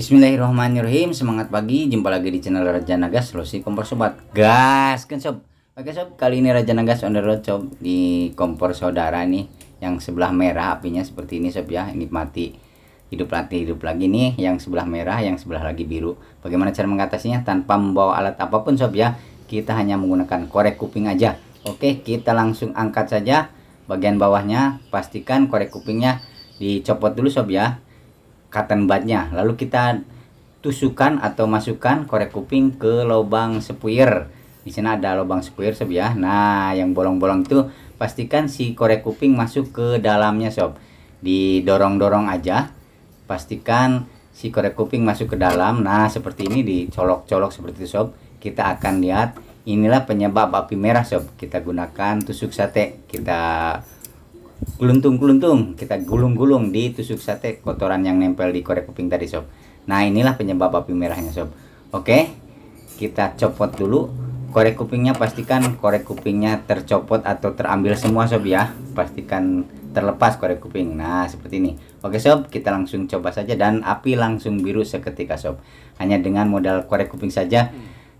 Bismillahirrahmanirrahim Semangat pagi Jumpa lagi di channel Raja Nagas Solusi kompor sobat Gas kan sob Oke sob Kali ini Raja Nagas on the road sob Di kompor saudara nih Yang sebelah merah apinya seperti ini sob ya Ini mati Hidup lagi hidup lagi nih Yang sebelah merah Yang sebelah lagi biru Bagaimana cara mengatasinya Tanpa membawa alat apapun sob ya Kita hanya menggunakan korek kuping aja Oke kita langsung angkat saja Bagian bawahnya Pastikan korek kupingnya Dicopot dulu sob ya cotton budnya lalu kita tusukan atau masukkan korek kuping ke lubang sepuir di sana ada lubang sepuir sob ya nah yang bolong-bolong itu pastikan si korek kuping masuk ke dalamnya sob didorong-dorong aja pastikan si korek kuping masuk ke dalam nah seperti ini dicolok-colok seperti itu sob kita akan lihat inilah penyebab api merah sob kita gunakan tusuk sate kita gulung geluntung kita gulung-gulung di tusuk sate kotoran yang nempel di korek kuping tadi sob. Nah inilah penyebab api merahnya sob. Oke, kita copot dulu korek kupingnya pastikan korek kupingnya tercopot atau terambil semua sob ya. Pastikan terlepas korek kuping. Nah, seperti ini. Oke sob, kita langsung coba saja dan api langsung biru seketika sob. Hanya dengan modal korek kuping saja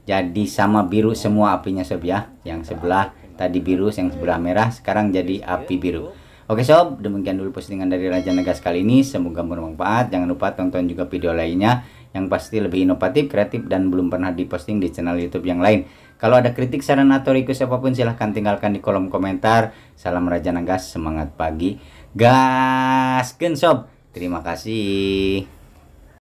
jadi sama biru semua apinya sob ya. Yang sebelah tadi biru, yang sebelah merah, sekarang jadi api biru. Oke sob, demikian dulu postingan dari Raja Negas kali ini. Semoga bermanfaat. Jangan lupa tonton juga video lainnya yang pasti lebih inovatif, kreatif, dan belum pernah diposting di channel YouTube yang lain. Kalau ada kritik, saran, atau request apapun silahkan tinggalkan di kolom komentar. Salam Raja Negas, semangat pagi. Gas, sob. Terima kasih.